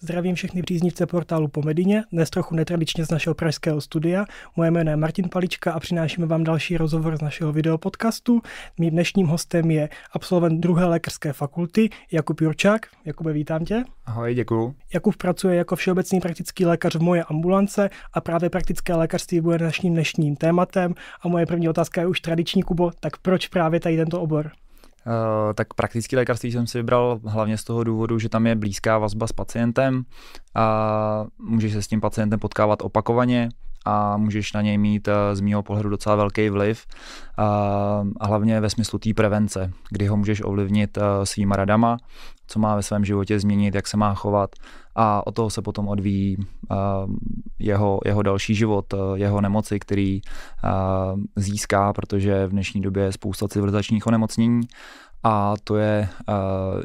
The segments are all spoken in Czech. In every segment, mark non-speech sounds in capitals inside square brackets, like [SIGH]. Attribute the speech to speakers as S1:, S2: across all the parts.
S1: Zdravím všechny příznivce portálu po Medině, dnes trochu netradičně z našeho pražského studia. Moje jméno je Martin Palička a přinášíme vám další rozhovor z našeho videopodcastu. Mým dnešním hostem je absolvent druhé lékařské fakulty Jakub Jurčák. Jakube, vítám tě.
S2: Ahoj, děkuju.
S1: Jakub pracuje jako všeobecný praktický lékař v moje ambulance a právě praktické lékařství bude naším dnešním tématem. A moje první otázka je už tradiční, Kubo, tak proč právě tady tento obor?
S2: Eh, tak praktický lékařství jsem si vybral hlavně z toho důvodu, že tam je blízká vazba s pacientem a můžeš se s tím pacientem potkávat opakovaně a můžeš na něj mít eh, z mého pohledu docela velký vliv eh, a hlavně ve smyslu té prevence, kdy ho můžeš ovlivnit svýma radama, co má ve svém životě změnit, jak se má chovat a od toho se potom odvíjí jeho, jeho další život, jeho nemoci, který získá, protože v dnešní době je spousta civilizačních onemocnění a to je uh,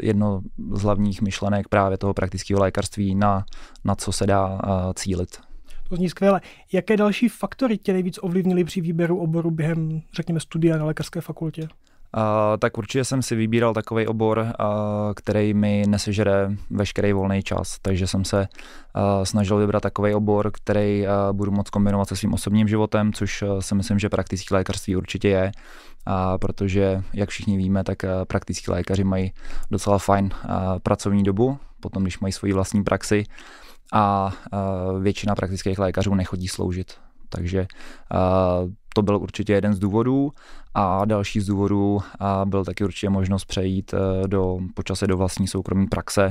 S2: jedno z hlavních myšlenek právě toho praktického lékařství, na, na co se dá uh, cílit.
S1: To zní skvěle. Jaké další faktory tě nejvíc ovlivnily při výběru oboru během, řekněme, studia na lékařské fakultě?
S2: Uh, tak určitě jsem si vybíral takový obor, uh, který mi nesežere veškerý volný čas, takže jsem se uh, snažil vybrat takový obor, který budu moc kombinovat se svým osobním životem, což si myslím, že praktický lékařství určitě je, a protože, jak všichni víme, tak praktický lékaři mají docela fajn pracovní dobu, potom když mají svoji vlastní praxi a většina praktických lékařů nechodí sloužit. Takže to byl určitě jeden z důvodů a další z důvodů byl taky určitě možnost přejít e, do počase do vlastní soukromí praxe,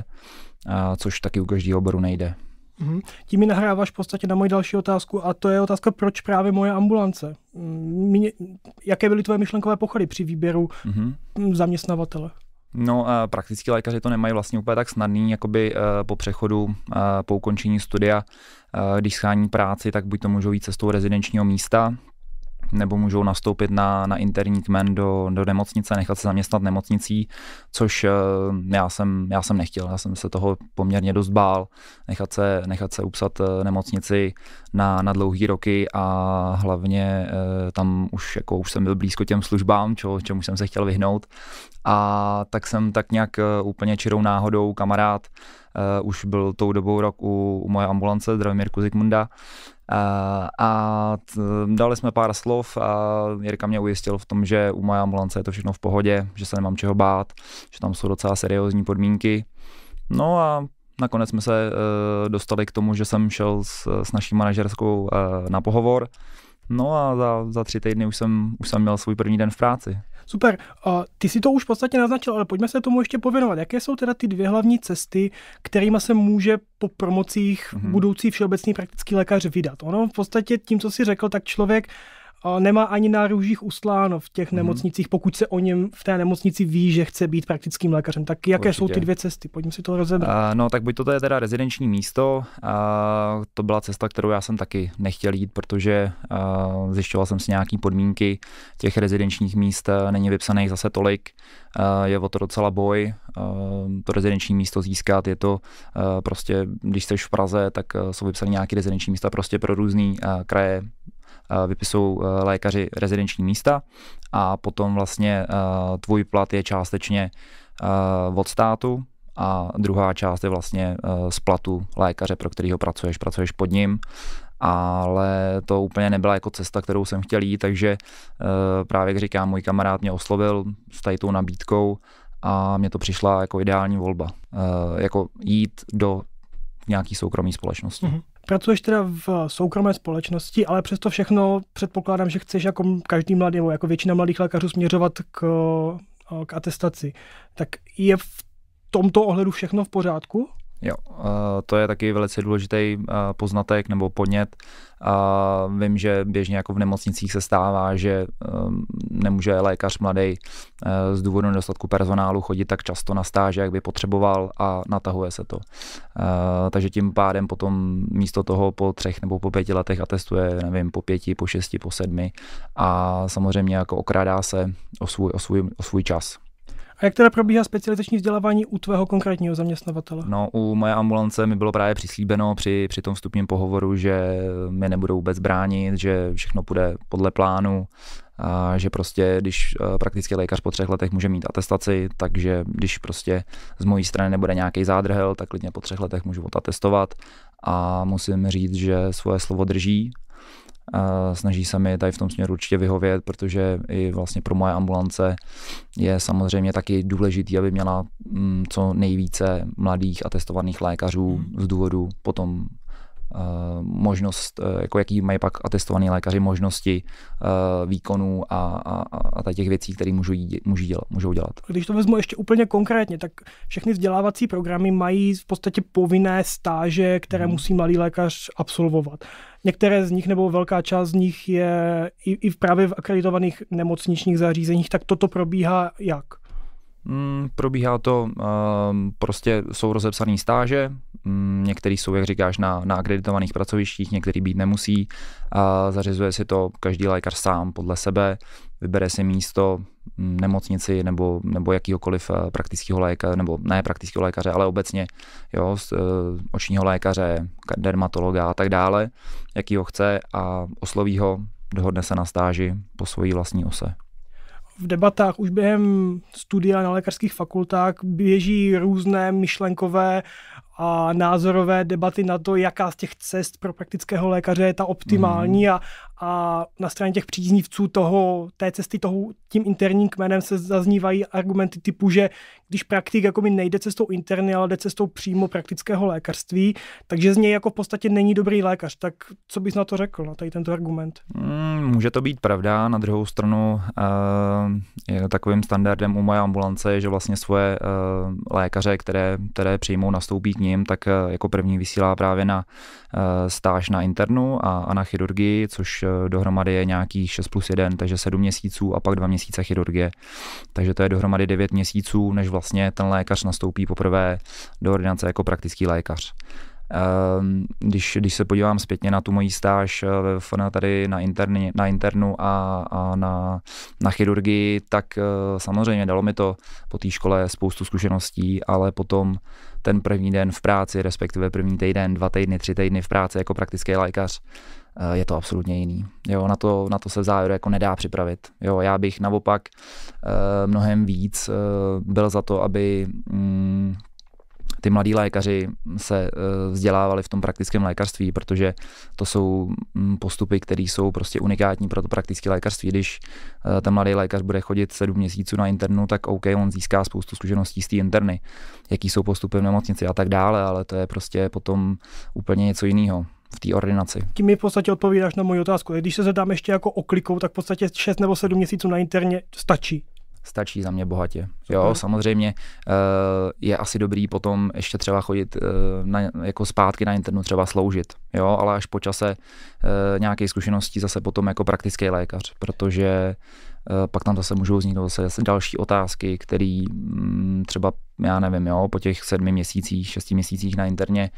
S2: e, což taky u každého oboru nejde.
S1: Mhm. Tím mi nahráváš v podstatě na moji další otázku a to je otázka, proč právě moje ambulance? Mm, mě, jaké byly tvoje myšlenkové pochody při výběru mm-hmm. zaměstnavatele?
S2: No, praktický lékaři to nemají vlastně úplně tak snadný, jakoby e, po přechodu, po ukončení studia, když schání práci, tak buď to můžou jít cestou rezidenčního místa, nebo můžou nastoupit na, na interní kmen do, do nemocnice, nechat se zaměstnat nemocnicí, což eh, já jsem, já jsem nechtěl, já jsem se toho poměrně dost bál, nechat se, nechat se upsat eh, nemocnici na, na dlouhý roky a hlavně eh, tam už, jako, už jsem byl blízko těm službám, čo, čemu jsem se chtěl vyhnout a tak jsem tak nějak úplně čirou náhodou kamarád Uh, už byl tou dobou rok u, u moje ambulance, Jirku Zikmunda. Uh, a t, dali jsme pár slov a Jirka mě ujistil v tom, že u moje ambulance je to všechno v pohodě, že se nemám čeho bát, že tam jsou docela seriózní podmínky. No a nakonec jsme se uh, dostali k tomu, že jsem šel s, s naší manažerskou uh, na pohovor. No a za, za tři týdny už jsem, už jsem měl svůj první den v práci.
S1: Super, ty si to už v podstatě naznačil, ale pojďme se tomu ještě pověnovat. Jaké jsou teda ty dvě hlavní cesty, kterými se může po promocích mm-hmm. budoucí všeobecný praktický lékař vydat? Ono v podstatě tím, co si řekl, tak člověk nemá ani na růžích ustláno v těch hmm. nemocnicích, pokud se o něm v té nemocnici ví, že chce být praktickým lékařem. Tak jaké Určitě. jsou ty dvě cesty? Pojďme si to rozebrat.
S2: Uh, no, tak buď to je teda rezidenční místo, uh, to byla cesta, kterou já jsem taky nechtěl jít, protože uh, zjišťoval jsem si nějaké podmínky těch rezidenčních míst, eh, není vypsaných zase tolik, uh, je o to docela boj, uh, to rezidenční místo získat, je to uh, prostě, když jsi v Praze, tak uh, jsou vypsané nějaké rezidenční místa prostě pro různé uh, kraje, Eh, vypisují eh, lékaři rezidenční místa a potom vlastně eh, tvůj plat je částečně od státu a druhá část je vlastně z platu lékaře, pro kterého pracuješ, pracuješ pod ním ale to úplně nebyla jako cesta, kterou jsem chtěl jít, takže právě jak říkám, můj kamarád mě oslovil s tady tou nabídkou a mě to přišla jako ideální volba, jako jít do nějaký soukromý společnosti. Mm-hmm.
S1: Pracuješ teda v soukromé společnosti, ale přesto všechno předpokládám, že chceš jako každý mladý, nebo jako většina mladých lékařů směřovat k, k atestaci. Tak je v tomto ohledu všechno v pořádku?
S2: Jo, to je taky velice důležitý poznatek nebo podnět. Vím, že běžně jako v nemocnicích se stává, že um, nemůže lékař mladý e, z důvodu nedostatku personálu chodit tak často na stáže, jak by potřeboval a natahuje se to. E, takže tím pádem potom místo toho po třech nebo po pěti letech atestuje, nevím, po pěti, po šesti, po sedmi a samozřejmě jako okrádá se o svůj, o svůj, o svůj čas.
S1: A jak teda probíhá specializační vzdělávání u tvého konkrétního zaměstnavatele?
S2: No, u moje ambulance mi bylo právě přislíbeno při, při tom vstupním pohovoru, že mě nebudou vůbec bránit, že všechno bude podle plánu, a že prostě, když eh, praktický lékař po třech letech může mít atestaci, takže když prostě z mojí strany nebude nějaký zádrhel, tak klidně po třech letech můžu atestovat a musím říct, že svoje slovo drží a snaží se mi tady v tom směru určitě vyhovět, protože i vlastně pro moje ambulance je samozřejmě taky důležitý, aby měla mm, co nejvíce mladých a testovaných lékařů hmm. z důvodu potom Eh, možnost, eh, jako jaký mají pak atestovaní lékaři možnosti eh, výkonů a, a, a těch věcí, které můžou, můžou, dělat, můžou dělat.
S1: Když to vezmu ještě úplně konkrétně, tak všechny vzdělávací programy mají v podstatě povinné stáže, které hmm. musí malý lékař absolvovat. Některé z nich nebo velká část z nich je i, i právě v akreditovaných nemocničních zařízeních, tak toto probíhá jak?
S2: Mm, probíhá to, ehm, prostě jsou rozepsané stáže, mm, některý jsou, jak říkáš, na, na akreditovaných pracovištích, některý být nemusí. zařizuje si to každý lékař sám podle sebe, vybere si místo mm, nemocnici nebo, nebo jakýhokoliv eh, praktického lékaře, nebo ne praktického lékaře, ale obecně jo, z, uh, eh, očního lékaře, dermatologa a tak dále, jaký ho chce a osloví ho, dohodne se na stáži po svojí vlastní ose
S1: v debatách už během studia na lékařských fakultách běží různé myšlenkové a názorové debaty na to, jaká z těch cest pro praktického lékaře je ta optimální mm. a, a na straně těch příznivců toho, té cesty toho, tím interním kmenem se zaznívají argumenty typu, že když praktik jako mi nejde cestou interny, ale jde cestou přímo praktického lékařství, takže z něj jako v podstatě není dobrý lékař. Tak co bys na to řekl, na tady tento argument?
S2: Mm, může to být pravda, na druhou stranu uh, je takovým standardem u moje ambulance, že vlastně svoje uh, lékaře, které, které přijmou, nastoupí k ním, tak uh, jako první vysílá právě na uh, stáž na internu a, a na chirurgii, což dohromady je nějaký 6 plus 1, takže 7 měsíců a pak 2 měsíce chirurgie. Takže to je dohromady 9 měsíců, než vlastně ten lékař nastoupí poprvé do ordinace jako praktický lékař. Ehm, když, když se podívám zpětně na tu moji stáž eh, tady na, interni, na internu a, a na, na chirurgii, tak eh, samozřejmě dalo mi to po té škole spoustu zkušeností, ale potom ten první den v práci, respektive první týden, dva týdny, tři týdny v práci jako praktický lékař, Eh, je to absolutně jiný. Jo, na to, na to se v závěru jako nedá připravit. Jo, já bych naopak eh, mnohem víc eh, byl za to, aby mm, ty mladí lékaři se vzdělávali v tom praktickém lékařství, protože to jsou mm, postupy, které jsou prostě unikátní pro to praktické lékařství. Když ten mladý lékař bude chodit sedm měsíců na internu, tak OK, on získá spoustu zkušeností z té interny, jaký jsou postupy v nemocnici a tak dále, ale to je prostě potom úplně něco jiného v té ordinaci.
S1: Tím mi v podstatě odpovídáš na moji otázku. Když se zadám ještě jako oklikou, tak v podstatě 6 nebo 7 měsíců na interně stačí
S2: stačí za mě bohatě. Super. Jo, samozřejmě eh, je asi dobrý potom ještě třeba chodit eh, na, jako zpátky na internu třeba sloužit, jo, ale až po čase eh, nějaké zkušenosti zase potom jako praktický lékař, protože pak tam zase můžou vzniknout zase, další otázky, které mm, třeba, já nevím, jo, po těch sedmi měsících, šesti měsících na interně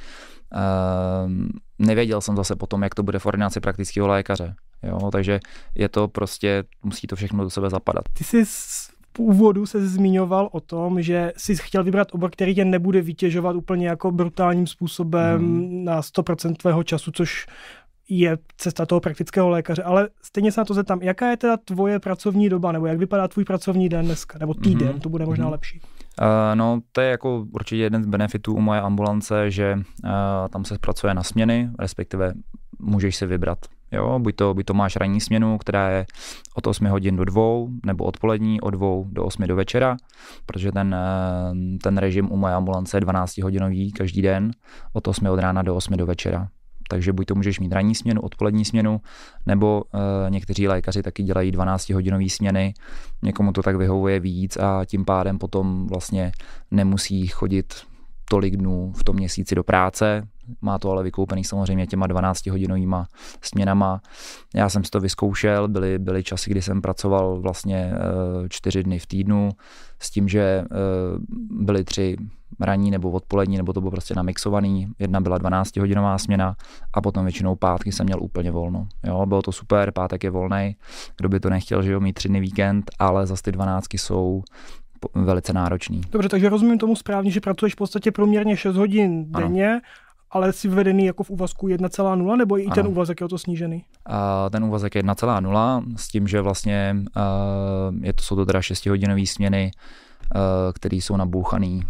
S2: Ehm, nevěděl jsem zase potom, jak to bude v ordinaci praktického lékaře. Jo, takže je to prostě, musí to
S1: všechno do sebe zapadat. Ty jsi v úvodu se zmiňoval o tom, že jsi chtěl vybrat obor, který tě nebude vytěžovat úplně jako brutálním způsobem hmm. na 100% tvého času, což je cesta toho praktického lékaře, ale stejně se na to zeptám, jaká je teda tvoje pracovní doba, nebo jak vypadá tvůj pracovní den dneska, nebo týden, mm-hmm. to bude možná mm-hmm. lepší.
S2: Eh, no, to je jako určitě jeden z benefitů u moje ambulance, že eh, tam se zpracuje na směny, respektive můžeš si vybrat. Jo, buď to, buď to máš ranní směnu, která je od 8 hodin do 2, nebo odpolední od 2 do 8 do večera, protože ten, eh, ten režim u moje ambulance je 12 hodinový každý den, od 8 od rána do 8 do večera takže buď to můžeš mít ranní směnu, odpolední směnu, nebo uh, někteří lékaři taky dělají 12-hodinové směny, někomu to tak vyhovuje víc a tím pádem potom vlastně nemusí chodit tolik dnů v tom měsíci do práce, má to ale vykoupený samozřejmě těma 12 hodinovýma směnama. Já jsem si to vyzkoušel, byly, byly časy, kdy jsem pracoval vlastně eh, čtyři dny v týdnu s tím, že eh, byly tři ranní nebo odpolední, nebo to bylo prostě namixovaný. Jedna byla 12 hodinová směna a potom většinou pátky jsem měl úplně volno. Jo, bylo to super, pátek je volný, kdo by to nechtěl, že jo, mít tři dny víkend, ale zase ty 12 jsou velice náročný.
S1: Dobře, takže rozumím tomu správně, že pracuješ v podstatě průměrně 6 hodin denně ano ale si vedený jako v úvazku 1,0 nebo i ano. ten úvazek je o to snížený?
S2: A ten úvazek je 1,0 s tím, že vlastně uh, je to, jsou to teda 6 hodinové směny, uh, které jsou nabouchané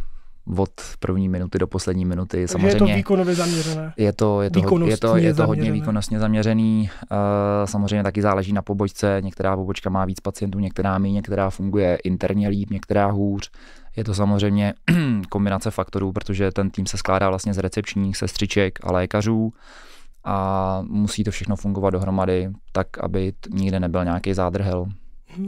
S2: od první minuty do poslední minuty. Takže samozřejmě je to výkonově zaměřené. Je to, je to, je to, je to hodně výkonnostně zaměřený. Uh, samozřejmě taky záleží na pobočce. Některá pobočka má víc pacientů, některá méně, některá funguje interně líp, některá hůř. Je to samozřejmě [CLEARS THROAT] kombinace faktorů, protože ten tým se skládá vlastně z recepčních sestřiček a lékařů a musí to všechno fungovat dohromady tak, aby nikde nebyl nějaký zádrhel.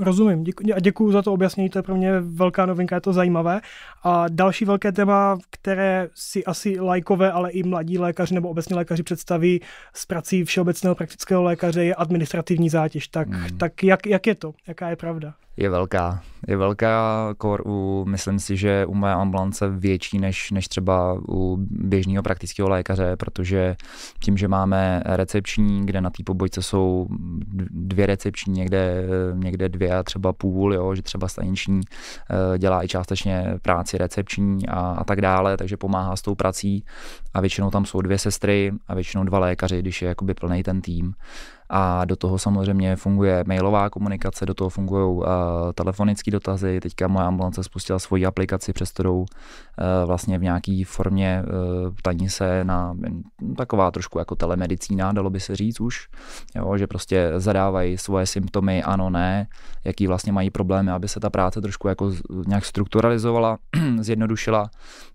S1: Rozumím děku, a děkuji za to objasnění, to je pro mě velká novinka, je to zajímavé. A další velké téma, které si asi lajkové, ale i mladí lékaři nebo obecně lékaři představí s prací všeobecného praktického lékaře, je administrativní zátěž. Tak, mm. tak jak, jak je to? Jaká je pravda?
S2: Je velká. Je velká kor u, myslím si, že u mé ambulance větší než, než třeba u běžného praktického lékaře, protože tím, že máme recepční, kde na té pobojce jsou dvě recepční, někde, někde dvě a třeba půl, jo, že třeba staniční eh, dělá i částečně práci recepční a, a tak dále, takže pomáhá s tou prací a většinou tam jsou dvě sestry a většinou dva lékaři, když je jakoby plný ten tým a do toho samozřejmě funguje mailová komunikace, do toho fungují uh, eh, telefonické dotazy. Teďka moje ambulance spustila svoji aplikaci, přes kterou uh, vlastně v nějaké formě uh, eh, ptání se na taková trošku jako telemedicína, dalo by se říct už, jo, že prostě zadávají svoje symptomy, ano, ne, jaký vlastně mají problémy, aby se ta práce trošku jako nějak strukturalizovala, [CLEARS THROAT] zjednodušila,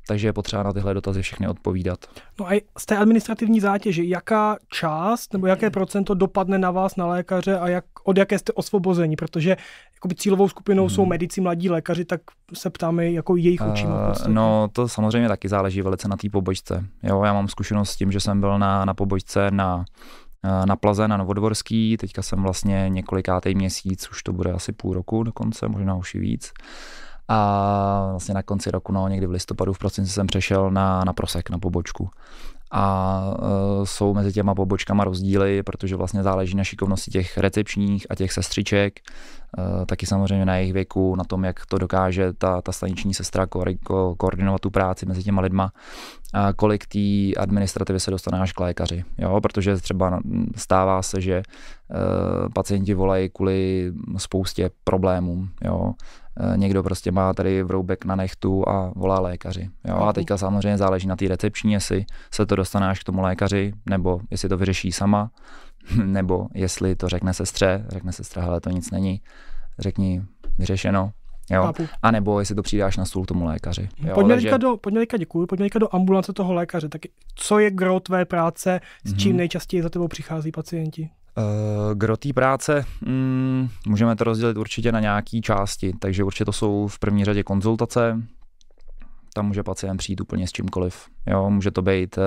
S2: takže je potřeba na tyhle dotazy všechny odpovídat.
S1: No a z té administrativní zátěže, jaká část nebo jaké procento dopadne dopadne na vás, na lékaře a jak, od jaké jste osvobození, protože jakoby cílovou skupinou hmm. jsou medici, mladí lékaři, tak se ptáme jako jejich učíma. Uh, eh,
S2: no to samozřejmě taky záleží velice na té pobočce. Jo, já mám zkušenost s tím, že jsem byl na, na pobočce na eh, na Plaze, na Novodvorský, teďka jsem vlastně několikátý měsíc, už to bude asi půl roku dokonce, možná už i víc. A vlastně na konci roku, no někdy v listopadu, v prosinci jsem přešel na, na Prosek, na pobočku a e, jsou mezi těma pobočkama rozdíly, protože vlastně záleží na šikovnosti těch recepčních a těch sestřiček, e, taky samozřejmě na jejich věku, na tom, jak to dokáže ta, ta staniční sestra ko- ko- koordinovat tu práci mezi těma lidma a kolik té administrativy se dostane až k lékaři. Jo? Protože třeba stává se, že e, pacienti volají kvůli spoustě problémů. Jo? Eh, někdo prostě má tady vroubek na nechtu a volá lékaři. Jo? A mhm. teďka samozřejmě záleží na té recepční, jestli se to dostane až k tomu lékaři, nebo jestli to vyřeší sama, [LAUGHS] nebo jestli to řekne sestře, řekne sestra, ale to nic není, řekni vyřešeno, Jo. A nebo jestli to přidáš na stůl tomu lékaři. Jo, pojďme, takže...
S1: děkuji, pojďme do ambulance toho lékaře. Tak co je gro tvé práce, s čím mm-hmm. nejčastěji za tebou přichází pacienti?
S2: Gro eh, té práce mm, můžeme to rozdělit určitě na nějaké části, takže určitě to jsou v první řadě konzultace, tam může pacient přijít úplně s čímkoliv. Jo, může to být e,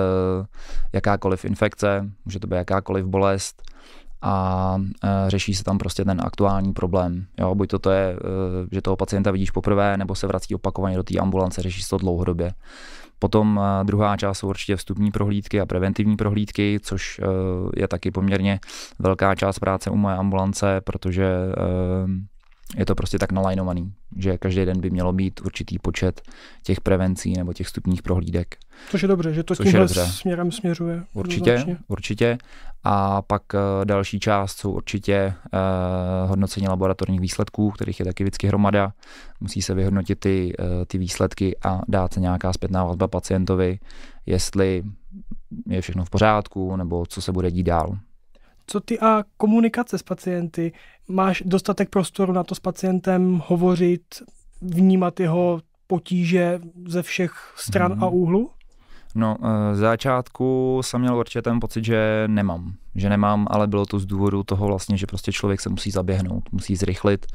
S2: jakákoliv infekce, může to být jakákoliv bolest a e, řeší se tam prostě ten aktuální problém. Jo, buď to, to je, e, že toho pacienta vidíš poprvé, nebo se vrací opakovaně do té ambulance, řeší se to dlouhodobě. Potom eh, druhá část jsou určitě vstupní prohlídky a preventivní prohlídky, což eh, je taky poměrně velká část práce u moje ambulance, protože eh, je to prostě tak nalajnovaný, že každý den by mělo být určitý počet těch prevencí nebo těch stupních prohlídek. Což je dobře, že to s tímhle směrem
S1: směřuje. Určitě, značně.
S2: určitě. A pak eh, další část jsou určitě uh, hodnocení laboratorních výsledků, kterých je taky vždycky hromada. Musí se vyhodnotit ty, uh, ty výsledky a dát se nějaká zpětná vazba pacientovi, jestli je všechno v pořádku nebo co se bude dít dál.
S1: Co ty a komunikace s pacienty? Máš dostatek prostoru na to s pacientem hovořit, vnímat jeho potíže ze všech stran mm. a mhm. úhlu?
S2: No, z eh, začátku jsem měl určitě ten pocit, že nemám. Že nemám, ale bylo to z důvodu toho vlastně, že prostě člověk se musí zaběhnout, musí zrychlit,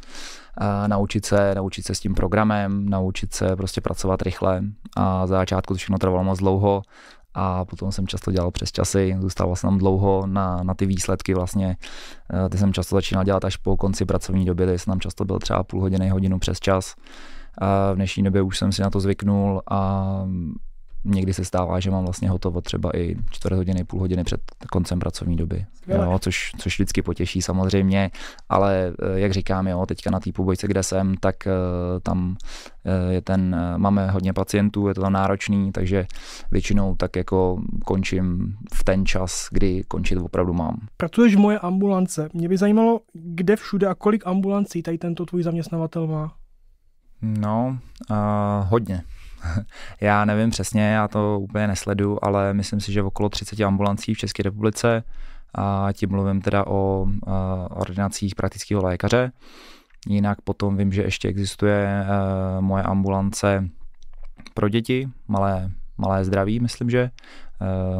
S2: eh, naučit se, naučit se s tím programem, naučit se prostě pracovat rychle. A z začátku to všechno trvalo moc dlouho a potom jsem často dělal přes časy, zůstával jsem tam dlouho na, na ty výsledky vlastně. Eh, ty jsem často začínal dělat až po konci pracovní doby, takže jsem tam často byl třeba půl hodiny, hodinu přes čas. Eh, v dnešní době už jsem si na to zvyknul a Někdy se stává, že mám vlastně hotovo třeba i čtvrt hodiny, půl hodiny před koncem pracovní doby, jo, což, což vždycky potěší samozřejmě, ale eh, jak říkám, jo, teďka na té půbojce, kde jsem, tak eh, tam eh, je ten, máme hodně pacientů, je to tam náročný, takže většinou tak jako končím v ten čas, kdy končit opravdu mám.
S1: Pracuješ v moje ambulance. Mě by zajímalo, kde všude a kolik ambulancí tady tento tvůj zaměstnavatel má?
S2: No, uh, hodně. [LAUGHS] já nevím přesně, já to úplně nesledu, ale myslím si, že v okolo 30 ambulancí v České republice a tím mluvím teda o ordinacích praktického lékaře. Jinak potom vím, že ještě existuje e, moje ambulance pro děti, malé, malé zdraví, myslím, že.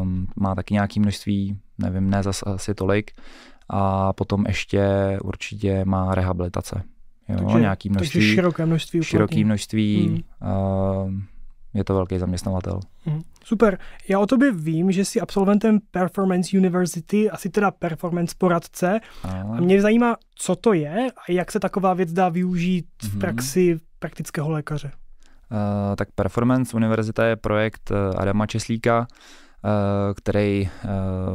S2: Ehm, má taky nějaké množství, nevím, ne zase asi tolik. A potom ještě určitě má rehabilitace. Jo, takže, nějaký množství, takže široké množství. Široké množství. Hmm. Uh, je to velký zaměstnavatel.
S1: Hmm. Super. Já o tobě vím, že jsi absolventem Performance University, asi teda performance poradce. A, a mě zajímá, co to je a jak se taková věc dá využít hmm. v mhm. praxi praktického lékaře.
S2: Uh, tak Performance Univerzita je projekt e, Adama Česlíka, uh, který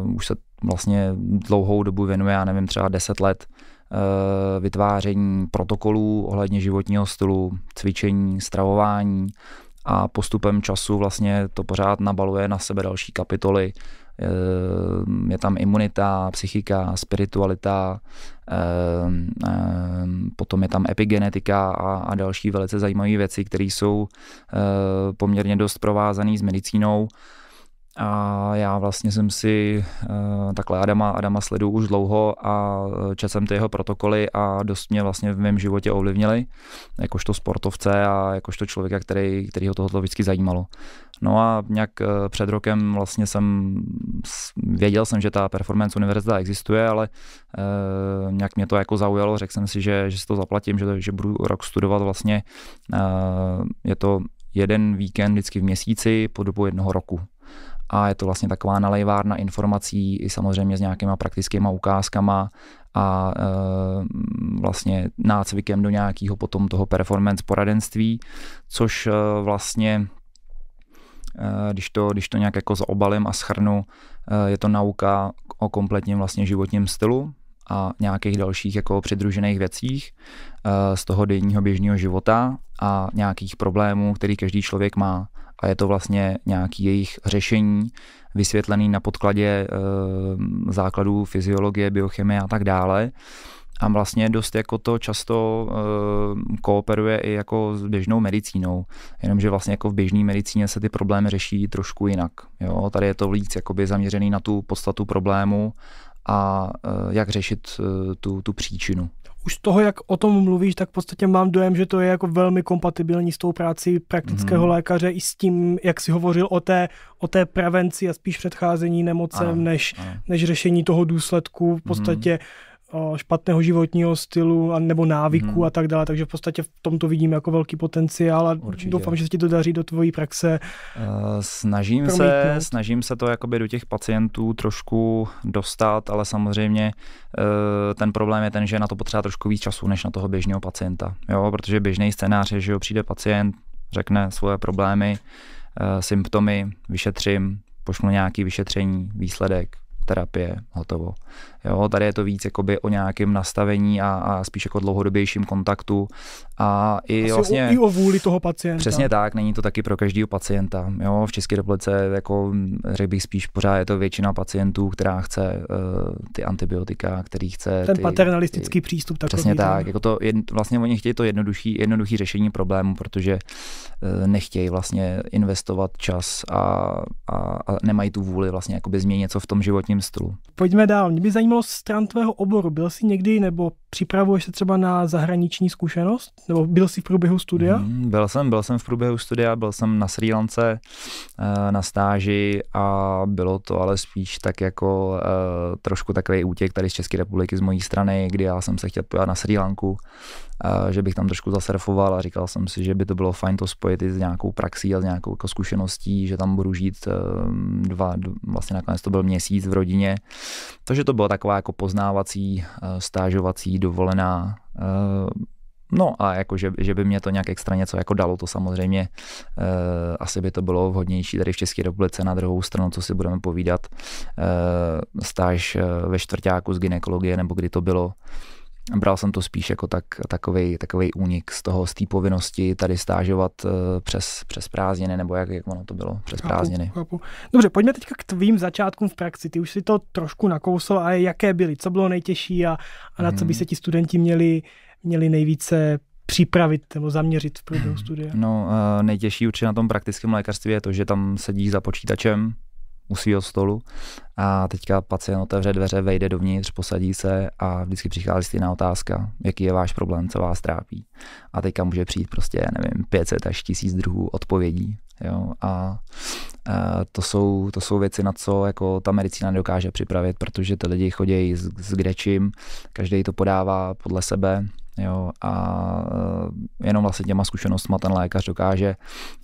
S2: uh, už se vlastně dlouhou dobu věnuje, já nevím, třeba 10 let Eh, vytváření protokolů ohledně životního stylu, cvičení, stravování a postupem času vlastně to pořád nabaluje na sebe další kapitoly. Eh, je tam imunita, psychika, spiritualita, eh, potom je tam epigenetika a, a další velice zajímavé věci, které jsou poměrně dost provázané s medicínou. A já vlastně jsem si eh, takhle Adama, Adama sleduju už dlouho a eh, četl jsem ty jeho protokoly a dost mě vlastně v mém životě ovlivnili, jakožto sportovce a jakožto člověka, který, který ho tohoto vždycky zajímalo. No a nějak eh, před rokem vlastně jsem věděl jsem, že ta performance univerzita existuje, ale nějak mě to jako zaujalo, řekl jsem si, že, že si to zaplatím, že, že budu rok studovat vlastně. je to jeden víkend vždycky v měsíci po dobu jednoho roku a je to vlastně taková nalejvárna informací i samozřejmě s nějakýma praktickýma ukázkama a e, vlastně nácvikem do nějakého potom toho performance poradenství, což e, vlastně e, když to, když to nějak jako zaobalím a schrnu, e, je to nauka o kompletním vlastně životním stylu a nějakých dalších jako přidružených věcích e, z toho denního běžného života a nějakých problémů, který každý člověk má a je to vlastně nějaký jejich řešení vysvětlený na podkladě eh, základů fyziologie, biochemie a tak dále. A vlastně dost jako to často e, kooperuje i jako s běžnou medicínou, jenomže vlastně jako v běžné medicíně se ty problémy řeší trošku jinak. Jo? Tady je to víc jakoby zaměřený na tu podstatu problému a e, jak řešit e, tu, tu příčinu
S1: už z toho, jak o tom mluvíš, tak v podstatě mám dojem, že to je jako velmi kompatibilní s tou práci praktického mm. lékaře i s tím, jak si hovořil o té, o té prevenci a spíš předcházení nemocem, ano, než, ano. než řešení toho důsledku. V podstatě mm špatného životního stylu a nebo návyku hmm. a tak dále, takže v podstatě v tomto vidím jako velký potenciál a Určitě. doufám, že se ti to daří do tvojí praxe. Uh, snažím promítnout. se,
S2: snažím se to jakoby do těch pacientů trošku dostat, ale samozřejmě uh, ten problém je ten, že na to potřeba trošku víc času než na toho běžného pacienta, jo, protože běžný scénář je, že jo, přijde pacient, řekne svoje problémy, uh, symptomy, vyšetřím, pošlu nějaký vyšetření, výsledek, terapie, hotovo. Jo, tady je to víc jakoby o nějakém nastavení a, a spíš jako dlouhodobějším kontaktu. A i Asi vlastně... O, I o
S1: vůli toho pacienta. Přesně
S2: tak, není to taky pro každého pacienta. Jo, v České republice jako řekl bych spíš pořád je to většina pacientů, která chce uh, ty antibiotika, který chce... Ten ty, paternalistický ty, přístup takový. Přesně tak, jako to, jed, vlastně oni chtějí to jednoduché jednoduchý řešení problému, protože uh, nechtějí vlastně investovat čas a, a, a nemají tu vůli vlastně jakoby změnit něco v tom životním stylu.
S1: Pojďme dál, mě by zajímalo, zajímalo stran tvého oboru? Byl jsi někdy nebo Připravuješ se třeba na zahraniční zkušenost? Nebo byl jsi v průběhu studia?
S2: Mm, byl jsem, byl jsem v průběhu studia, byl jsem na Sri Lance eh, na stáži a bylo to ale spíš tak jako eh, trošku takový útěk tady z České republiky z mojí strany, kdy já jsem se chtěl pojat na Sri Lanku, eh, že bych tam trošku zasurfoval a říkal jsem si, že by to bylo fajn to spojit i s nějakou praxí a s nějakou jako zkušeností, že tam budu žít dva, vlastně nakonec to byl měsíc v rodině. Takže to bylo taková jako poznávací, stážovací dovolená. Eh, no a jako, že, že by mě to nějak extra něco jako dalo, to samozřejmě eh, asi by to bylo vhodnější tady v České republice. Na druhou stranu, co si budeme povídat, eh, stáž ve čtvrtáku z ginekologie, nebo kdy to bylo, bral jsem to spíš jako tak, takový, takový únik z toho, z té povinnosti tady stážovat eh, přes, přes prázdniny, nebo jak, jak ono to bylo, přes chápu, prázdniny.
S1: Chápu. Dobře, pojďme teď k tvým začátkům v praxi. Ty už si to trošku nakousl a jaké byly, co bylo nejtěžší a, a na hmm. co by mhm. se ti studenti měli, měli nejvíce připravit nebo zaměřit v průběhu mhm. studia?
S2: No, eh, nejtěžší určitě na tom praktickém lékařství je to, že tam sedíš za počítačem, u svého stolu a teďka pacient otevře dveře, vejde dovnitř, posadí se a vždycky přichází stejná otázka, jaký je váš problém, co vás trápí. A teďka může přijít prostě, nevím, 500 až 1000 druhů odpovědí. Jo? A, a to, jsou, to jsou věci, na co jako ta medicína nedokáže připravit, protože ty lidi chodí s, s kdečím, každý to podává podle sebe, Jo, a eh, jenom vlastně těma zkušenostma ten lékař dokáže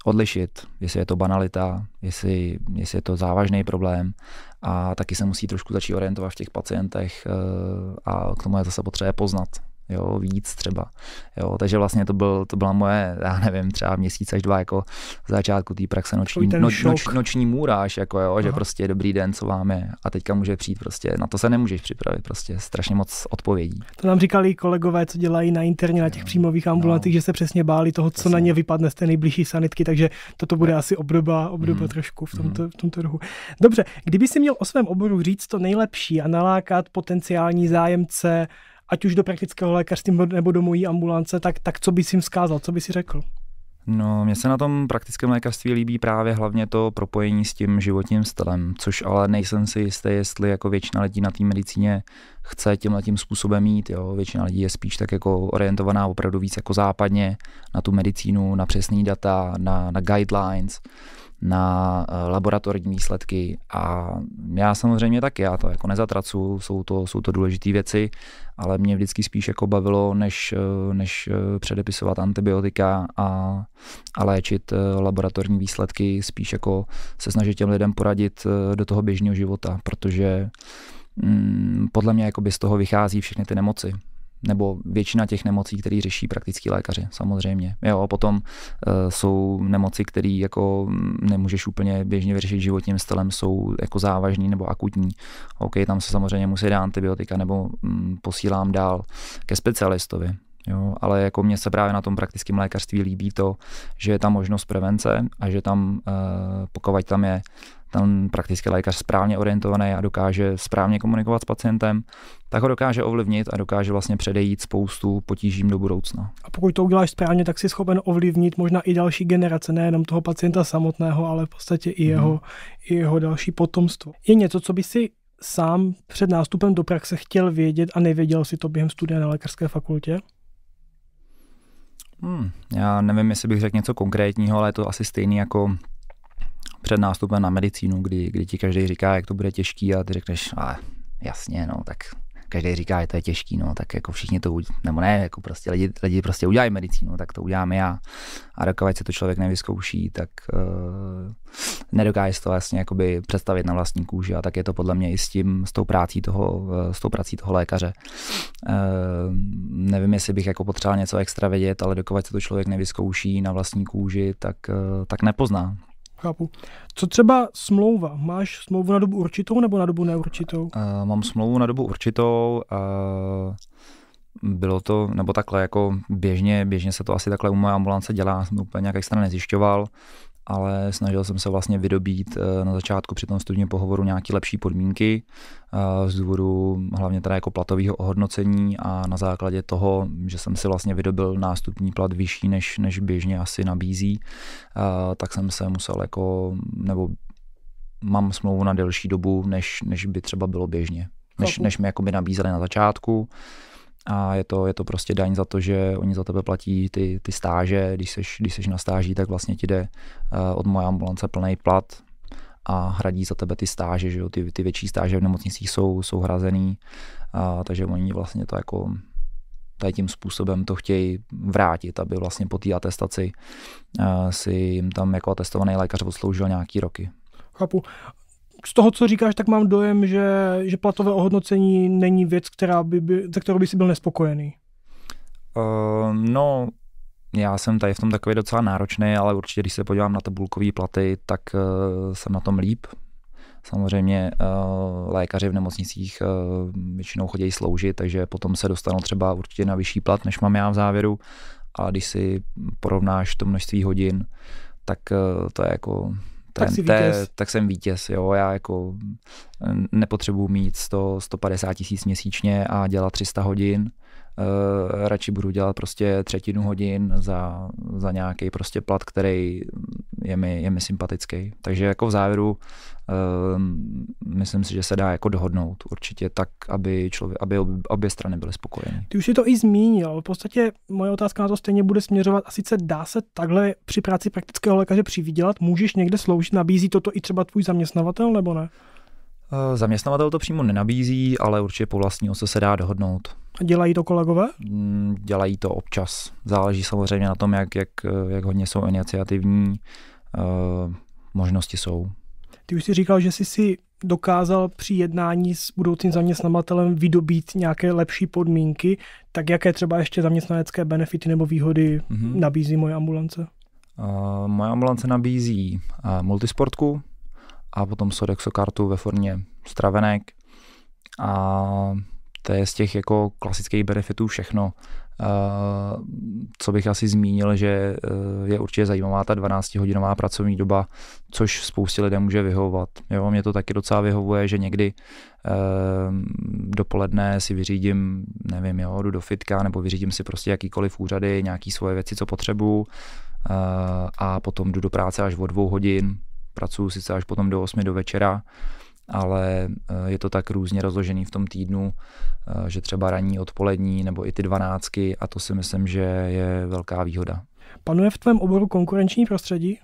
S2: odlišit, jestli je to banalita, jestli, jestli je to závažný problém a taky se musí trošku začít orientovat v těch pacientech eh, a k tomu je zase potřeba poznat, jo, víc třeba. Jo, takže vlastně to, byl, to byla moje, já nevím, třeba měsíc až dva jako v začátku té praxe
S1: noční, noč, noč,
S2: noční můráž, jako jo, že prostě dobrý den, co vám je a teďka může přijít prostě, na to se nemůžeš připravit, prostě strašně moc odpovědí.
S1: To nám říkali kolegové, co dělají na interně, na těch jo, příjmových ambulantech, no, že se přesně báli toho, přesně. co na ně vypadne z té nejbližší sanitky, takže toto bude asi obdoba, obdoba mm. trošku v tomto, mhm. v tomto rohu. Dobře, kdyby si měl o svém oboru říct to nejlepší a nalákat potenciální zájemce ať už do praktického lékařství nebo do mojí ambulance, tak, tak co bys jim zkázal, co bys si řekl?
S2: No, mně se na tom praktickém lékařství líbí právě hlavně to propojení s tím životním stylem, což ale nejsem si jistý, jestli jako většina lidí na té medicíně chce tímhle tím způsobem mít. Jo. Většina lidí je spíš tak jako orientovaná opravdu víc jako západně na tu medicínu, na přesný data, na, na guidelines na eh, laboratorní výsledky a já samozřejmě taky, já to jako nezatracu, jsou to, jsou to důležité věci, ale mě vždycky spíš jako bavilo, než, eh, než eh, předepisovat antibiotika a, a léčit laboratorní výsledky, spíš jako se snažit těm lidem poradit do toho běžného života, protože mm, podle mě jako by z toho vychází všechny ty nemoci nebo většina těch nemocí, které řeší praktický lékaři, samozřejmě. Jo, a potom uh, jsou nemoci, které jako nemůžeš úplně běžně vyřešit životním stylem, jsou jako závažní nebo akutní. OK, tam se samozřejmě musí dát antibiotika nebo mm, posílám dál ke specialistovi. Jo, ale jako mně se právě na tom praktickém lékařství líbí to, že je tam možnost prevence a že tam, uh, pokud tam je ten praktický lékař správně orientovaný a dokáže správně komunikovat s pacientem, tak ho dokáže ovlivnit a dokáže vlastně předejít spoustu potížím do budoucna.
S1: A pokud to uděláš správně, tak jsi schopen ovlivnit možná i další generace, nejenom toho pacienta samotného, ale v podstatě i mhm. jeho, hmm. i jeho další potomstvo. Je něco, co by si sám před nástupem do praxe chtěl vědět a nevěděl si to během studia na lékařské fakultě?
S2: Hmm, já nevím, jestli bych řekl něco konkrétního, ale je to asi stejný jako před nástupem na medicínu, kdy, kdy ti každý říká, jak to bude těžký a ty řekneš, ale jasně, no, tak každý říká, že to je těžký, no, tak jako všichni to, nebo ne, jako prostě lidi, lidi prostě udělají medicínu, tak to udělám já. A dokud se to člověk nevyzkouší, tak uh, nedokáže to vlastně jakoby představit na vlastní kůži a tak je to podle mě i s tím, s tou prací toho, eh, s tou prací toho lékaře. Uh, nevím, jestli bych jako potřeboval něco extra vědět, ale dokud se to člověk nevyzkouší na vlastní kůži, tak, uh, tak nepozná.
S1: Chápu. Co třeba smlouva? Máš smlouvu na dobu určitou nebo na dobu neurčitou? Uh, mám
S2: smlouvu na dobu určitou. Uh, bylo to, nebo takhle, jako běžně, běžně se to asi takhle u moje ambulance dělá, jsem to úplně nějak extra nezjišťoval ale snažil jsem se vlastně vydobít eh, na začátku při tom studijním pohovoru nějaké lepší podmínky eh, z důvodu hlavně teda jako platového ohodnocení a na základě toho, že jsem si vlastně vydobil nástupní plat vyšší, než, než běžně asi nabízí, eh, tak jsem se musel jako, nebo mám smlouvu na delší dobu, než, než by třeba bylo běžně. Než, než mi jako by nabízeli na začátku a je to, je to prostě daň za to, že oni za tebe platí ty, ty stáže, když seš, když seš na stáží, tak vlastně ti jde eh, od moje ambulance plný plat a hradí za tebe ty stáže, že jo? Ty, ty větší stáže v nemocnicích jsou, jsou hrazený, a, takže oni vlastně to jako tady tím způsobem to chtějí vrátit, aby vlastně po té atestaci eh, si jim tam jako atestovaný lékař odsloužil nějaký roky.
S1: Chápu z toho, co říkáš, tak mám dojem, že, že platové ohodnocení není věc, která by, by, za kterou by si byl nespokojený.
S2: Uh, no, já jsem tady v tom takový docela náročný, ale určitě, když se podívám na tabulkové platy, tak uh, jsem na tom líp. Samozřejmě uh, lékaři v nemocnicích uh, většinou chodí sloužit, takže potom se dostanou třeba určitě na vyšší plat, než mám já v závěru. A když si porovnáš to množství hodin, tak uh, to je jako ten, tak, jsi vítěz. Te, tak jsem vítěz, jo, já jako mm, nepotřebuji mít 100, 150 tisíc měsíčně a dělat 300 hodin, Eh, radši budu dělat prostě třetinu hodin za, za nějaký prostě plat, který je mi, je mi sympatický. Takže jako v závěru ehm, myslím si, že se dá jako dohodnout určitě tak, aby, člověk, aby obě strany byly spokojeny.
S1: Ty už si to i zmínil. V podstatě moje otázka na to stejně bude směřovat. A sice dá se takhle při práci praktického lékaře přivydělat? Můžeš někde sloužit? Nabízí toto i třeba tvůj zaměstnavatel nebo ne?
S2: Eh, zaměstnavatel to přímo nenabízí, ale určitě po vlastního se se dá dohodnout.
S1: A dělají to kolegové?
S2: Mm, dělají to občas. Záleží samozřejmě na tom, jak, jak, eh, jak hodně jsou iniciativní. Eh, možnosti jsou.
S1: Ty už jsi říkal, že jsi si dokázal při jednání s budoucím zaměstnavatelem vydobít nějaké lepší podmínky, tak jaké třeba ještě zaměstnanecké benefity nebo výhody mm-hmm. nabízí moje ambulance?
S2: Uh, moje ambulance nabízí uh, multisportku, a potom sodexokartu ve formě stravenek a to je z těch jako klasických benefitů všechno. Uh, co bych asi zmínil, že uh, je určitě zajímavá ta 12-hodinová pracovní doba, což spoustě lidem může vyhovovat. Jo, mě to taky docela vyhovuje, že někdy uh, dopoledne si vyřídím, nevím, jo, jdu do fitka nebo vyřídím si prostě jakýkoliv úřady, nějaký svoje věci, co potřebuju a potom jdu do práce až o dvou hodin, pracuju sice až potom do 8 do večera, ale eh, je to tak různě rozložený v tom týdnu, eh, že třeba ranní, odpolední nebo i ty dvanáctky a to si myslím, že je velká výhoda.
S1: Panuje v tvém oboru konkurenční prostředí?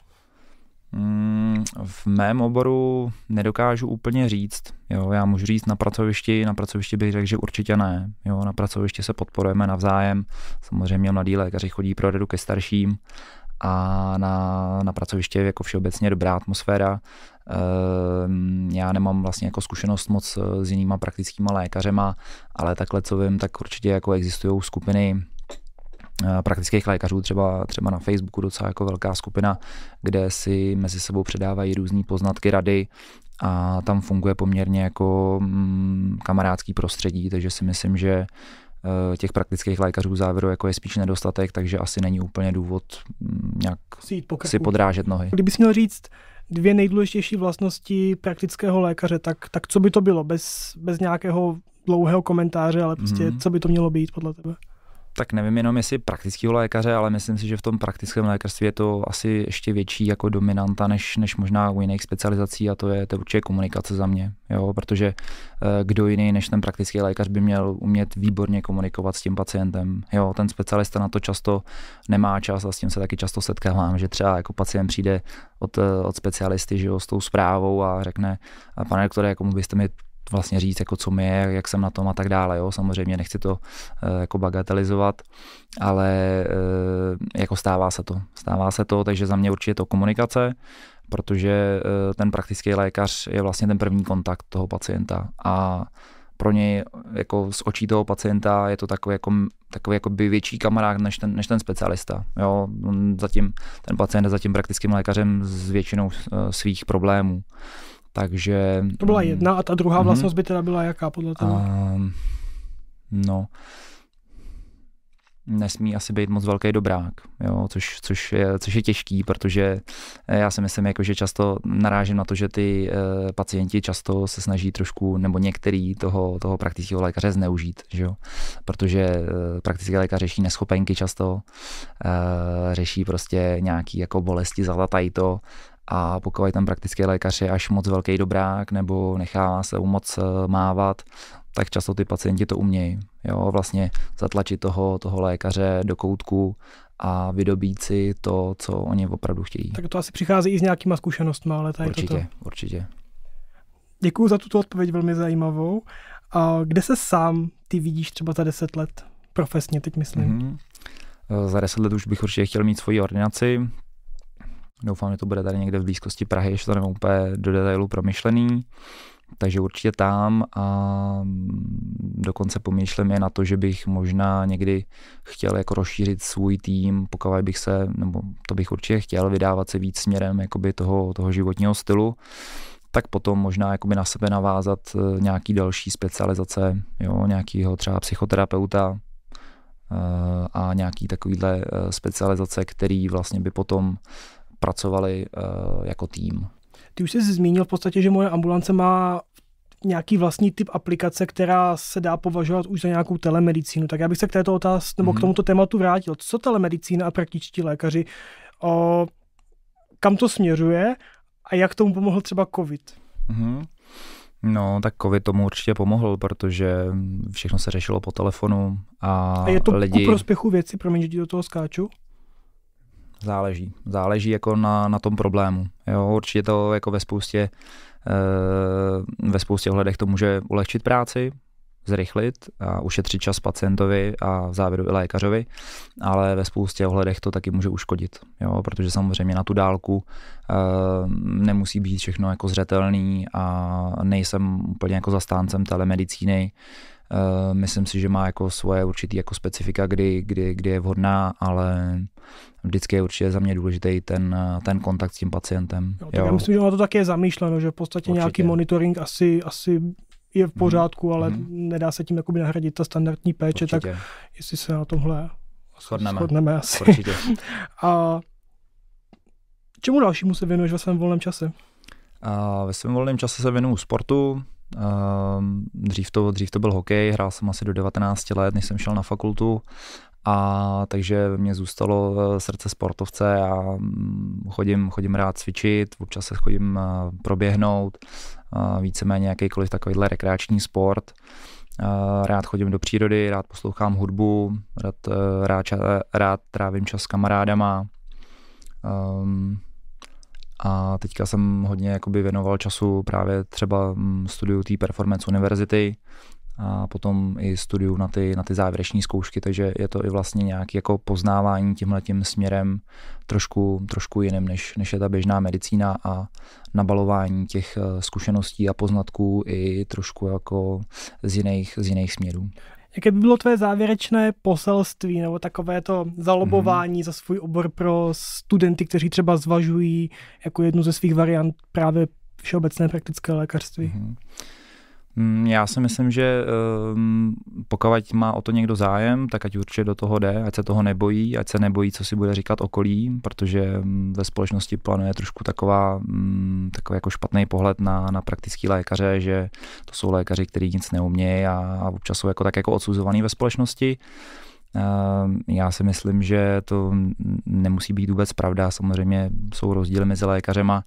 S2: Mm, v mém oboru nedokážu úplně říct. Jo, já můžu říct na pracovišti, na pracovišti bych řekl, že určitě ne. Jo, na pracovišti se podporujeme navzájem. Samozřejmě mladí lékaři chodí pro radu ke starším a na, na pracoviště je jako všeobecně dobrá atmosféra. Ehm, já nemám vlastně jako zkušenost moc eh, s jinýma praktickýma lékařema, ale takhle, co vím, tak určitě jako existují skupiny eh, praktických lékařů, třeba, třeba na Facebooku docela jako velká skupina, kde si mezi sebou předávají různé poznatky, rady a tam funguje poměrně jako mm, kamarádský prostředí, takže si myslím, že Eh, těch praktických lékařů v závěru jako je spíš nedostatek, takže asi není úplně důvod mm, nějak si, po si podrážet nohy. Kdyby
S1: měl říct dvě nejdůležitější vlastnosti praktického lékaře, tak, tak co by to bylo bez, bez nějakého dlouhého komentáře, ale prostě mm-hmm. co by to mělo být podle tebe?
S2: tak nevím jenom jestli praktického lékaře, ale myslím si, že v tom praktickém lékařství je to asi ještě větší jako dominanta než, než možná u jiných specializací a to je, to je určitě komunikace za mě, jo, protože eh, kdo jiný než ten praktický lékař by měl umět výborně komunikovat s tím pacientem. Jo, ten specialista na to často nemá čas a s tím se taky často setkávám, že třeba jako pacient přijde od, eh, od specialisty že jo, s tou zprávou a řekne, pane doktore, komu jako byste mi vlastně říct, jako co mi je, jak jsem na tom a tak dále. Jo? Samozřejmě nechci to e, jako bagatelizovat, ale e, jako stává se to. Stává se to, takže za mě určitě to komunikace, protože e, ten praktický lékař je vlastně ten první kontakt toho pacienta a pro něj jako z očí toho pacienta je to takový, jako, takový jako by větší kamarád než ten, než ten specialista. Jo, zatím, ten pacient je zatím praktickým lékařem s většinou svých problémů. Takže... To byla mm. jedna a ta druhá mm-hmm. vlastnost
S1: by teda byla jaká podle toho?
S2: Um, no, nesmí asi být moc velký dobrák, jo, což, což, je, což je těžký, protože eh, já si myslím, jako, že často narážím na to, že ty e, pacienti často se snaží trošku, nebo některý toho, toho praktického lékaře zneužít, že jo? protože e, eh, praktický lékař řeší neschopenky často, e, řeší prostě nějaký jako bolesti, zalatají to a pokud tam praktický lékař je až moc velký dobrák nebo nechává se moc eh, mávat, tak často ty pacienti to umějí. Jo, vlastně zatlačit toho, toho lékaře do koutku a vydobít si to, co oni opravdu chtějí. Tak
S1: to asi přichází i s nějakýma zkušenostmi, ale tady Určitě, toto. určitě. Děkuji za tuto odpověď, velmi zajímavou. A kde se sám ty vidíš třeba za deset let? Profesně teď myslím. Mm-hmm.
S2: Za deset let už bych určitě chtěl mít svoji ordinaci, Doufám, že to bude tady někde v blízkosti Prahy, ještě to nemám úplně do detailu promyšlený. Takže určitě tam a mm, dokonce pomýšlím je na to, že bych možná někdy chtěl jako rozšířit svůj tým, pokud bych se, nebo to bych určitě chtěl vydávat se víc směrem jakoby toho, toho životního stylu, tak potom možná jakoby na sebe navázat e, nějaký další specializace, jo, nějakýho třeba psychoterapeuta e, a nějaký takovýhle e, specializace, který vlastně by potom pracovali eh, jako tým.
S1: Ty už jsi zmínil v podstatě, že moje ambulance má nějaký vlastní typ aplikace, která se dá považovat už za nějakou telemedicínu. Tak já bych se k této otázce nebo mm-hmm. k mhm. tomuto tématu vrátil. Co telemedicína a praktičtí lékaři? O, kam to směřuje a jak tomu pomohl třeba COVID?
S2: Mm-hmm. No, tak COVID tomu určitě pomohl, protože všechno se řešilo po telefonu a, a je to lidi... ku
S1: prospěchu věci, promiň, že ti do toho skáču?
S2: záleží. Záleží jako na, na tom problému. Jo, určitě to jako ve spoustě, e, ve spoustě ohledech to může ulehčit práci, zrychlit a ušetřit čas pacientovi a v závěru i lékařovi, ale ve spoustě ohledech to taky může uškodit, jo, protože samozřejmě na tu dálku e, nemusí být všechno jako zřetelný a nejsem úplně jako zastáncem telemedicíny, Eh, myslím si, že má jako svoje určitý jako specifika, kdy, kdy, kdy je vhodná, ale vždycky je určitě za mě důležitý ten, eh, ten kontakt s tím pacientem. No, jo, tak jo. Já myslím,
S1: že ono to také je zamýšleno, že v podstatě určitě. nějaký monitoring asi, asi je v mhm. pořádku, ale mm-hmm. nedá se tím jakoby nahradit ta standardní péče, určitě. tak jestli se na tomhle shodneme, shodneme asi. Určitě. [LAUGHS] A čemu dalšímu se věnuješ ve svém volném čase?
S2: A ve svém volném čase se věnuju sportu, Ehm, dřív to, dřív to byl hokej, hrál jsem asi do 19 let, než jsem šel na fakultu a takže mě zůstalo eh, srdce sportovce a mm, chodím, chodím rád cvičit, občas se chodím eh, proběhnout, eh, víceméně jakýkoliv takovýhle rekreační sport. Rád chodím do přírody, rád poslouchám hudbu, rád, rád, rád trávím čas s kamarádama. Ehm, a teďka jsem hodně jakoby věnoval času právě třeba mm, studiu té performance univerzity a potom i studiu na ty, na ty závěreční zkoušky, takže je to i vlastně nějaké jako poznávání tímhle tím směrem trošku, trošku jiným, než, než je ta běžná medicína a nabalování těch eh, zkušeností a poznatků i trošku jako z jiných, z jiných směrů.
S1: Jaké by bylo tvoje závěrečné poselství nebo takové to zalobování mm-hmm. za svůj obor pro studenty, kteří třeba zvažují jako jednu ze svých variant právě všeobecné praktické lékařství? Mm-hmm.
S2: Mm, já si myslím, že ehm, pokud má o to někdo zájem, tak ať určitě do toho jde, ať se toho nebojí, ať se nebojí, co si bude říkat okolí, protože mm, ve společnosti planuje trošku taková, mm, takový jako špatný pohled na, na praktický lékaře, že to jsou lékaři, kteří nic neumějí a, a občas jsou jako tak jako odsuzovaný ve společnosti. Ehm, já si myslím, že to nemusí být vůbec pravda. Samozřejmě jsou rozdíly mezi lékařema,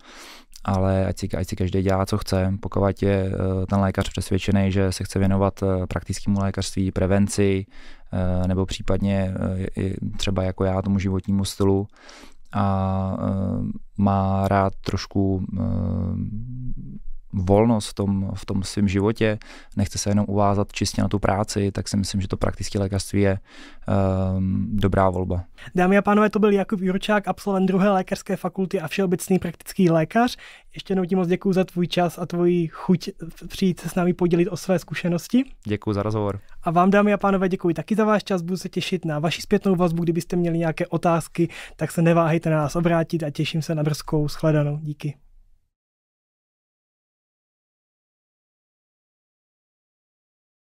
S2: ale ať si, ať si každý dělá, co chce. Pokud je eh, ten lékař přesvědčený, že se chce věnovat eh, praktickému lékařství, prevenci, eh, nebo případně třeba jako já tomu životnímu stylu a má rád trošku volnost v tom, v tom svém životě, nechce se jenom uvázat čistě na tu práci, tak si myslím, že to praktické lékařství je um, dobrá volba.
S1: Dámy a pánové, to byl Jakub Jurčák, absolvent druhé lékařské fakulty a všeobecný praktický lékař. Ještě jednou ti moc děkuji za tvůj čas a tvoji chuť přijít se s námi podělit o své zkušenosti.
S2: Děkuji za rozhovor.
S1: A vám, dámy a pánové, děkuji taky za váš čas. Budu se těšit na vaši zpětnou vazbu. Kdybyste měli nějaké otázky, tak se neváhejte na nás obrátit a těším se na brzkou shledanou. Díky.